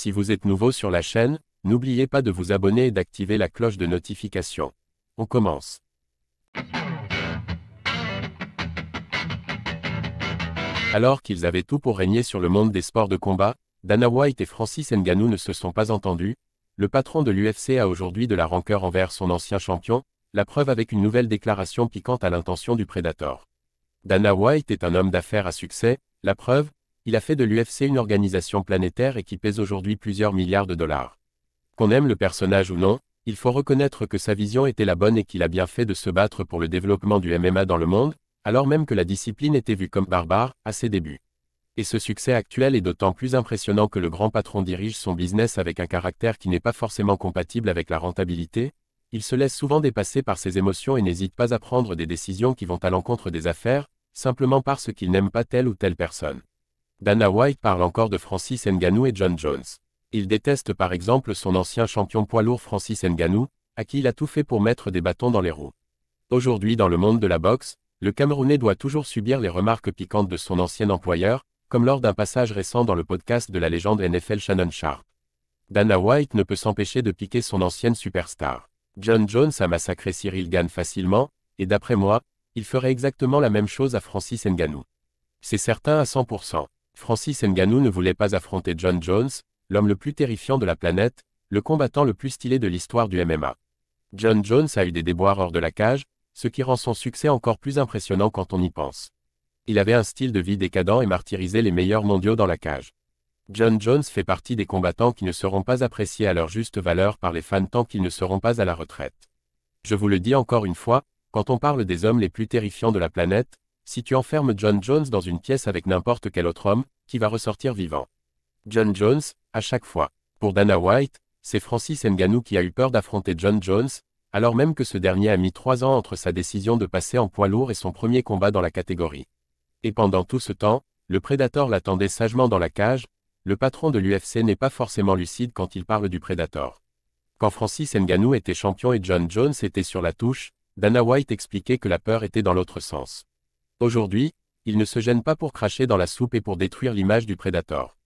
Si vous êtes nouveau sur la chaîne, n'oubliez pas de vous abonner et d'activer la cloche de notification. On commence. Alors qu'ils avaient tout pour régner sur le monde des sports de combat, Dana White et Francis Ngannou ne se sont pas entendus. Le patron de l'UFC a aujourd'hui de la rancœur envers son ancien champion, la preuve avec une nouvelle déclaration piquante à l'intention du Predator. Dana White est un homme d'affaires à succès, la preuve, il a fait de l'UFC une organisation planétaire et qui pèse aujourd'hui plusieurs milliards de dollars. Qu'on aime le personnage ou non, il faut reconnaître que sa vision était la bonne et qu'il a bien fait de se battre pour le développement du MMA dans le monde, alors même que la discipline était vue comme barbare, à ses débuts. Et ce succès actuel est d'autant plus impressionnant que le grand patron dirige son business avec un caractère qui n'est pas forcément compatible avec la rentabilité, il se laisse souvent dépasser par ses émotions et n'hésite pas à prendre des décisions qui vont à l'encontre des affaires, simplement parce qu'il n'aime pas telle ou telle personne. Dana White parle encore de Francis Ngannou et John Jones. Il déteste par exemple son ancien champion poids lourd Francis Ngannou, à qui il a tout fait pour mettre des bâtons dans les roues. Aujourd'hui dans le monde de la boxe, le Camerounais doit toujours subir les remarques piquantes de son ancien employeur, comme lors d'un passage récent dans le podcast de la légende NFL Shannon Sharp. Dana White ne peut s'empêcher de piquer son ancienne superstar. John Jones a massacré Cyril Gann facilement, et d'après moi, il ferait exactement la même chose à Francis Ngannou. C'est certain à 100%. Francis Ngannou ne voulait pas affronter John Jones, l'homme le plus terrifiant de la planète, le combattant le plus stylé de l'histoire du MMA. John Jones a eu des déboires hors de la cage, ce qui rend son succès encore plus impressionnant quand on y pense. Il avait un style de vie décadent et martyrisait les meilleurs mondiaux dans la cage. John Jones fait partie des combattants qui ne seront pas appréciés à leur juste valeur par les fans tant qu'ils ne seront pas à la retraite. Je vous le dis encore une fois, quand on parle des hommes les plus terrifiants de la planète, si tu enfermes John Jones dans une pièce avec n'importe quel autre homme, qui va ressortir vivant John Jones, à chaque fois. Pour Dana White, c'est Francis Ngannou qui a eu peur d'affronter John Jones, alors même que ce dernier a mis trois ans entre sa décision de passer en poids lourd et son premier combat dans la catégorie. Et pendant tout ce temps, le Predator l'attendait sagement dans la cage, le patron de l'UFC n'est pas forcément lucide quand il parle du Predator. Quand Francis Ngannou était champion et John Jones était sur la touche, Dana White expliquait que la peur était dans l'autre sens. Aujourd'hui, il ne se gêne pas pour cracher dans la soupe et pour détruire l'image du prédateur.